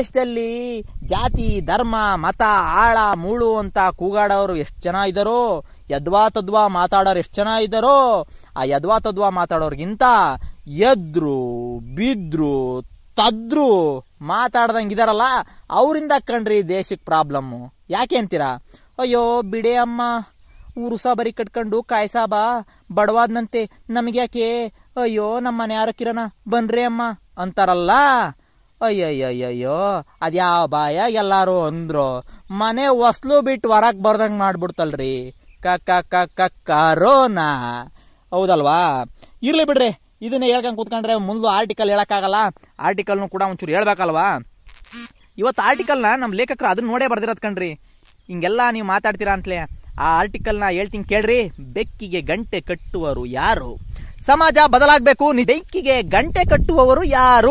ದೇಶದಲ್ಲಿ ಜಾತಿ ಧರ್ಮ ಮತ ಆಳ ಮೂಳು ಅಂತ ಕೂಗಾಡೋರು ಎಷ್ಟು ಜನ ಇದ್ದಾರೋ ಯದ್ವಾ ತದ್ವಾ ಮಾತಾಡೋರು ಎಷ್ಟು ಜನ ಇದ್ದಾರೋ ಆ ಯದ್ವಾ ತದ್ವಾ ಮಾತಾಡೋರ್ಗಿಂತ ಎದ್ರು ಬಿದ್ರು ತದ್ರು ಮಾತಾಡ್ದಂಗಿದಾರಲ್ಲ ಅವರಿಂದ ಕಣ್ರಿ ದೇಶಕ್ಕೆ ಪ್ರಾಬ್ಲಮ್ಮು ಯಾಕೆ ಅಂತೀರಾ ಅಯ್ಯೋ ಬಿಡೆ ಅಮ್ಮ ಊರು ಬರಿ ಕಟ್ಕೊಂಡು ಕಾಯ್ಸಾಬ ಬಡವಾದ್ನಂತೆ ಯಾಕೆ ಅಯ್ಯೋ ನಮ್ಮ ಮನೆ ಕಿರಣ ಬನ್ರಿ ಅಮ್ಮ ಅಂತಾರಲ್ಲ ಅಯ್ಯಯ್ಯಯ್ಯೋ ಅದ್ಯಾವ ಬಾಯ ಎಲ್ಲಾರು ಅಂದ್ರು ಮನೆ ಹೊಸ್ಲು ಬಿಟ್ಟು ಹೊರಗೆ ಬರ್ದಂಗೆ ಮಾಡ್ಬಿಡ್ತಲ್ರಿ ಕ ಕಕ್ಕ ಕರೋನಾ ಹೌದಲ್ವಾ ಇರ್ಲಿ ಬಿಡ್ರಿ ಇದನ್ನ ಹೇಳ್ಕೊಂಡ್ ಕೂತ್ಕೊಂಡ್ರೆ ಮುಂದೆ ಆರ್ಟಿಕಲ್ ಹೇಳೋಕ್ಕಾಗಲ್ಲ ಆರ್ಟಿಕಲ್ನು ಕೂಡ ಒಂಚೂರು ಹೇಳ್ಬೇಕಲ್ವಾ ಇವತ್ತು ಆರ್ಟಿಕಲ್ನ ನಮ್ಮ ಲೇಖಕರು ಅದನ್ನ ನೋಡೇ ಬರ್ದಿರೋದು ಕಣ್ರಿ ಹಿಂಗೆಲ್ಲ ನೀವು ಮಾತಾಡ್ತೀರಾ ಅಂತಲೇ ಆ ಆರ್ಟಿಕಲ್ನ ಹೇಳ್ತೀನಿ ಕೇಳ್ರಿ ಬೆಕ್ಕಿಗೆ ಗಂಟೆ ಕಟ್ಟುವರು ಯಾರು ಸಮಾಜ ಬದಲಾಗಬೇಕು ಬೆಕ್ಕಿಗೆ ಗಂಟೆ ಕಟ್ಟುವವರು ಯಾರು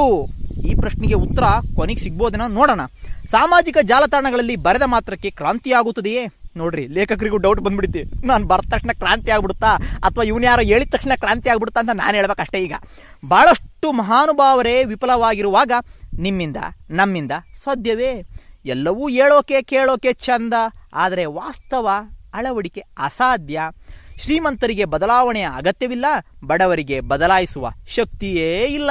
ಈ ಪ್ರಶ್ನೆಗೆ ಉತ್ತರ ಕೊನೆಗೆ ಸಿಗ್ಬೋದೇನೋ ನೋಡೋಣ ಸಾಮಾಜಿಕ ಜಾಲತಾಣಗಳಲ್ಲಿ ಬರೆದ ಮಾತ್ರಕ್ಕೆ ಕ್ರಾಂತಿ ಆಗುತ್ತದೆಯೇ ನೋಡ್ರಿ ಲೇಖಕರಿಗೂ ಡೌಟ್ ಬಂದ್ಬಿಡುತ್ತೆ ನಾನು ಬರೆದ ತಕ್ಷಣ ಕ್ರಾಂತಿ ಆಗ್ಬಿಡುತ್ತಾ ಅಥವಾ ಇವನು ಯಾರು ಹೇಳಿದ ತಕ್ಷಣ ಕ್ರಾಂತಿ ಆಗ್ಬಿಡುತ್ತಾ ಅಂತ ನಾನು ಹೇಳ್ಬೇಕಷ್ಟೇ ಈಗ ಭಾಳಷ್ಟು ಮಹಾನುಭಾವರೇ ವಿಫಲವಾಗಿರುವಾಗ ನಿಮ್ಮಿಂದ ನಮ್ಮಿಂದ ಸಾಧ್ಯವೇ ಎಲ್ಲವೂ ಹೇಳೋಕೆ ಕೇಳೋಕೆ ಚಂದ ಆದರೆ ವಾಸ್ತವ ಅಳವಡಿಕೆ ಅಸಾಧ್ಯ ಶ್ರೀಮಂತರಿಗೆ ಬದಲಾವಣೆಯ ಅಗತ್ಯವಿಲ್ಲ ಬಡವರಿಗೆ ಬದಲಾಯಿಸುವ ಶಕ್ತಿಯೇ ಇಲ್ಲ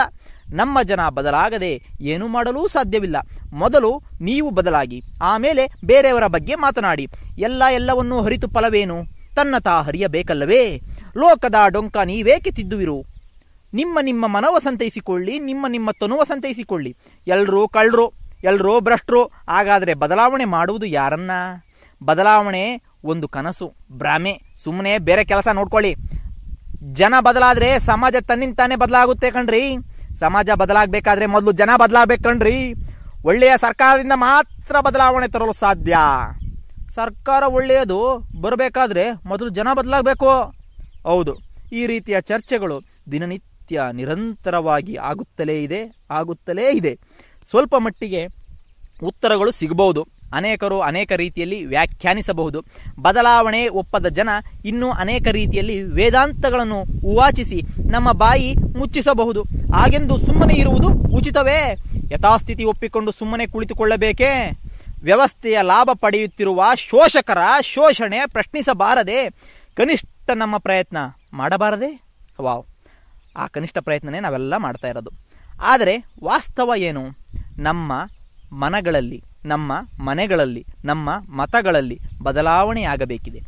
ನಮ್ಮ ಜನ ಬದಲಾಗದೆ ಏನು ಮಾಡಲೂ ಸಾಧ್ಯವಿಲ್ಲ ಮೊದಲು ನೀವು ಬದಲಾಗಿ ಆಮೇಲೆ ಬೇರೆಯವರ ಬಗ್ಗೆ ಮಾತನಾಡಿ ಎಲ್ಲ ಎಲ್ಲವನ್ನೂ ಹರಿತು ಫಲವೇನು ತನ್ನ ತಾ ಹರಿಯಬೇಕಲ್ಲವೇ ಲೋಕದ ಡೊಂಕ ನೀವೇಕೆ ತಿದ್ದುವಿರು ನಿಮ್ಮ ನಿಮ್ಮ ಮನವ ಸಂತೈಸಿಕೊಳ್ಳಿ ನಿಮ್ಮ ನಿಮ್ಮ ತನುವ ಸಂತೈಸಿಕೊಳ್ಳಿ ಎಲ್ಲರೂ ಕಳ್ಳರು ಎಲ್ಲರೂ ಭ್ರಷ್ಟರು ಹಾಗಾದರೆ ಬದಲಾವಣೆ ಮಾಡುವುದು ಯಾರನ್ನ ಬದಲಾವಣೆ ಒಂದು ಕನಸು ಭ್ರಾಮೆ ಸುಮ್ಮನೆ ಬೇರೆ ಕೆಲಸ ನೋಡ್ಕೊಳ್ಳಿ ಜನ ಬದಲಾದರೆ ಸಮಾಜ ತನ್ನಿಂದ ತಾನೇ ಬದಲಾಗುತ್ತೆ ಕಣ್ರಿ ಸಮಾಜ ಬದಲಾಗಬೇಕಾದ್ರೆ ಮೊದಲು ಜನ ಬದಲಾಗಬೇಕು ಕಣ್ರಿ ಒಳ್ಳೆಯ ಸರ್ಕಾರದಿಂದ ಮಾತ್ರ ಬದಲಾವಣೆ ತರಲು ಸಾಧ್ಯ ಸರ್ಕಾರ ಒಳ್ಳೆಯದು ಬರಬೇಕಾದ್ರೆ ಮೊದಲು ಜನ ಬದಲಾಗಬೇಕು ಹೌದು ಈ ರೀತಿಯ ಚರ್ಚೆಗಳು ದಿನನಿತ್ಯ ನಿರಂತರವಾಗಿ ಆಗುತ್ತಲೇ ಇದೆ ಆಗುತ್ತಲೇ ಇದೆ ಸ್ವಲ್ಪ ಮಟ್ಟಿಗೆ ಉತ್ತರಗಳು ಸಿಗಬಹುದು ಅನೇಕರು ಅನೇಕ ರೀತಿಯಲ್ಲಿ ವ್ಯಾಖ್ಯಾನಿಸಬಹುದು ಬದಲಾವಣೆ ಒಪ್ಪದ ಜನ ಇನ್ನೂ ಅನೇಕ ರೀತಿಯಲ್ಲಿ ವೇದಾಂತಗಳನ್ನು ಉವಾಚಿಸಿ ನಮ್ಮ ಬಾಯಿ ಮುಚ್ಚಿಸಬಹುದು ಹಾಗೆಂದು ಸುಮ್ಮನೆ ಇರುವುದು ಉಚಿತವೇ ಯಥಾಸ್ಥಿತಿ ಒಪ್ಪಿಕೊಂಡು ಸುಮ್ಮನೆ ಕುಳಿತುಕೊಳ್ಳಬೇಕೇ ವ್ಯವಸ್ಥೆಯ ಲಾಭ ಪಡೆಯುತ್ತಿರುವ ಶೋಷಕರ ಶೋಷಣೆ ಪ್ರಶ್ನಿಸಬಾರದೆ ಕನಿಷ್ಠ ನಮ್ಮ ಪ್ರಯತ್ನ ಮಾಡಬಾರದೆ ವಾವ್ ಆ ಕನಿಷ್ಠ ಪ್ರಯತ್ನನೇ ನಾವೆಲ್ಲ ಮಾಡ್ತಾ ಇರೋದು ಆದರೆ ವಾಸ್ತವ ಏನು ನಮ್ಮ ಮನಗಳಲ್ಲಿ ನಮ್ಮ ಮನೆಗಳಲ್ಲಿ ನಮ್ಮ ಮತಗಳಲ್ಲಿ ಬದಲಾವಣೆಯಾಗಬೇಕಿದೆ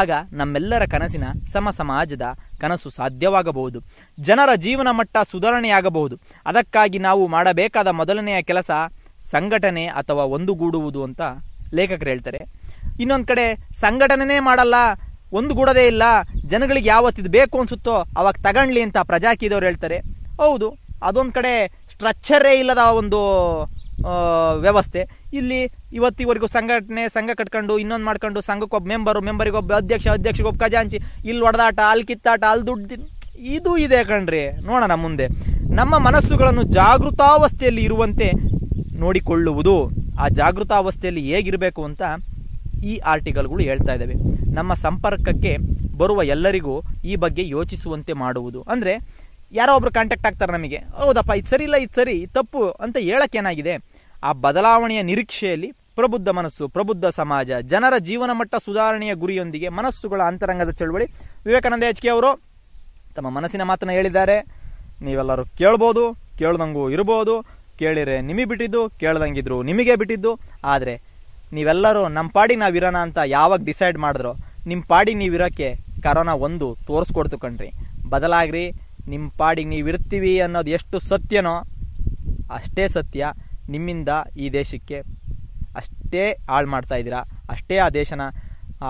ಆಗ ನಮ್ಮೆಲ್ಲರ ಕನಸಿನ ಸಮ ಸಮಾಜದ ಕನಸು ಸಾಧ್ಯವಾಗಬಹುದು ಜನರ ಜೀವನ ಮಟ್ಟ ಸುಧಾರಣೆಯಾಗಬಹುದು ಅದಕ್ಕಾಗಿ ನಾವು ಮಾಡಬೇಕಾದ ಮೊದಲನೆಯ ಕೆಲಸ ಸಂಘಟನೆ ಅಥವಾ ಒಂದುಗೂಡುವುದು ಅಂತ ಲೇಖಕರು ಹೇಳ್ತಾರೆ ಇನ್ನೊಂದು ಕಡೆ ಸಂಘಟನೆ ಮಾಡಲ್ಲ ಒಂದುಗೂಡದೇ ಇಲ್ಲ ಜನಗಳಿಗೆ ಯಾವತ್ತಿದು ಬೇಕು ಅನಿಸುತ್ತೋ ಅವಾಗ ತಗೊಳ್ಳಿ ಅಂತ ಪ್ರಜಾಕೀದವ್ರು ಹೇಳ್ತಾರೆ ಹೌದು ಅದೊಂದು ಕಡೆ ಸ್ಟ್ರಕ್ಚರೇ ಇಲ್ಲದ ಒಂದು ವ್ಯವಸ್ಥೆ ಇಲ್ಲಿ ಇವತ್ತಿವರೆಗೂ ಸಂಘಟನೆ ಸಂಘ ಕಟ್ಕೊಂಡು ಇನ್ನೊಂದು ಮಾಡ್ಕೊಂಡು ಸಂಘಕ್ಕೆ ಒಬ್ಬ ಮೆಂಬರು ಮೆಂಬರಿಗೆ ಒಬ್ಬ ಅಧ್ಯಕ್ಷ ಅಧ್ಯಕ್ಷಗೊಬ್ಬ ಒಬ್ಬ ಖಜಾಂಚಿ ಇಲ್ಲಿ ಹೊಡೆದಾಟ ಅಲ್ಲಿ ಕಿತ್ತಾಟ ಅಲ್ಲಿ ದುಡ್ಡು ಇದು ಇದೆ ಕಣ್ರಿ ನೋಡೋಣ ಮುಂದೆ ನಮ್ಮ ಮನಸ್ಸುಗಳನ್ನು ಜಾಗೃತಾವಸ್ಥೆಯಲ್ಲಿ ಇರುವಂತೆ ನೋಡಿಕೊಳ್ಳುವುದು ಆ ಜಾಗೃತಾವಸ್ಥೆಯಲ್ಲಿ ಹೇಗಿರಬೇಕು ಅಂತ ಈ ಆರ್ಟಿಕಲ್ಗಳು ಹೇಳ್ತಾ ಇದ್ದಾವೆ ನಮ್ಮ ಸಂಪರ್ಕಕ್ಕೆ ಬರುವ ಎಲ್ಲರಿಗೂ ಈ ಬಗ್ಗೆ ಯೋಚಿಸುವಂತೆ ಮಾಡುವುದು ಅಂದರೆ ಯಾರೋ ಒಬ್ರು ಕಾಂಟ್ಯಾಕ್ಟ್ ಆಗ್ತಾರೆ ನಮಗೆ ಹೌದಪ್ಪ ಇದು ಸರಿ ಇಲ್ಲ ಇದು ಸರಿ ತಪ್ಪು ಅಂತ ಹೇಳೋಕ್ಕೇನಾಗಿದೆ ಆ ಬದಲಾವಣೆಯ ನಿರೀಕ್ಷೆಯಲ್ಲಿ ಪ್ರಬುದ್ಧ ಮನಸ್ಸು ಪ್ರಬುದ್ಧ ಸಮಾಜ ಜನರ ಜೀವನ ಮಟ್ಟ ಸುಧಾರಣೆಯ ಗುರಿಯೊಂದಿಗೆ ಮನಸ್ಸುಗಳ ಅಂತರಂಗದ ಚಳುವಳಿ ವಿವೇಕಾನಂದ ಎಚ್ ಕೆ ಅವರು ತಮ್ಮ ಮನಸ್ಸಿನ ಮಾತನ್ನು ಹೇಳಿದ್ದಾರೆ ನೀವೆಲ್ಲರೂ ಕೇಳ್ಬೋದು ಕೇಳ್ದಂಗೂ ಇರ್ಬೋದು ಕೇಳಿರೆ ನಿಮಗೆ ಬಿಟ್ಟಿದ್ದು ಕೇಳ್ದಂಗಿದ್ರು ನಿಮಗೆ ಬಿಟ್ಟಿದ್ದು ಆದರೆ ನೀವೆಲ್ಲರೂ ನಮ್ಮ ಪಾಡಿ ನಾವಿರೋಣ ಅಂತ ಯಾವಾಗ ಡಿಸೈಡ್ ಮಾಡಿದ್ರು ನಿಮ್ಮ ಪಾಡಿ ನೀವಿರೋಕ್ಕೆ ಕರೋನಾ ಒಂದು ತೋರಿಸ್ಕೊಡ್ತು ಕಣ್ರಿ ಬದಲಾಗ್ರಿ ನಿಮ್ಮ ಪಾಡಿಗೆ ನೀವಿರ್ತೀವಿ ಅನ್ನೋದು ಎಷ್ಟು ಸತ್ಯನೋ ಅಷ್ಟೇ ಸತ್ಯ ನಿಮ್ಮಿಂದ ಈ ದೇಶಕ್ಕೆ ಅಷ್ಟೇ ಹಾಳು ಮಾಡ್ತಾ ಅಷ್ಟೇ ಆ ದೇಶನ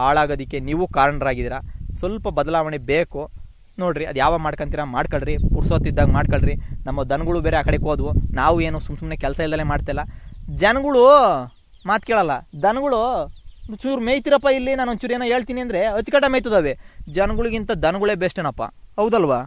ಹಾಳಾಗೋದಕ್ಕೆ ನೀವು ಕಾರಣರಾಗಿದ್ದೀರಾ ಸ್ವಲ್ಪ ಬದಲಾವಣೆ ಬೇಕು ನೋಡ್ರಿ ಅದು ಯಾವಾಗ ಮಾಡ್ಕೊಂತೀರಾ ಮಾಡ್ಕೊಳ್ರಿ ಪುರ್ಸೋತಿದ್ದಾಗ ಮಾಡ್ಕೊಳ್ರಿ ನಮ್ಮ ದನಗಳು ಬೇರೆ ಆ ಕಡೆಗೆ ಹೋದ್ವು ನಾವು ಏನು ಸುಮ್ಮ ಸುಮ್ಮನೆ ಕೆಲಸ ಇಲ್ಲದೇ ಮಾಡ್ತಾಯಿಲ್ಲ ಜನಗಳು ಮಾತು ಕೇಳಲ್ಲ ದನಗಳು ಚೂರು ಮೇಯ್ತಿರಪ್ಪ ಇಲ್ಲಿ ನಾನು ಒಂಚೂರು ಏನೋ ಹೇಳ್ತೀನಿ ಅಂದರೆ ಅಚ್ಚುಕಟ್ಟ ಮೇಯ್ತದವೆ ಜನಗಳಿಗಿಂತ ದನಗಳೇ ಏನಪ್ಪ ಹೌದಲ್ವಾ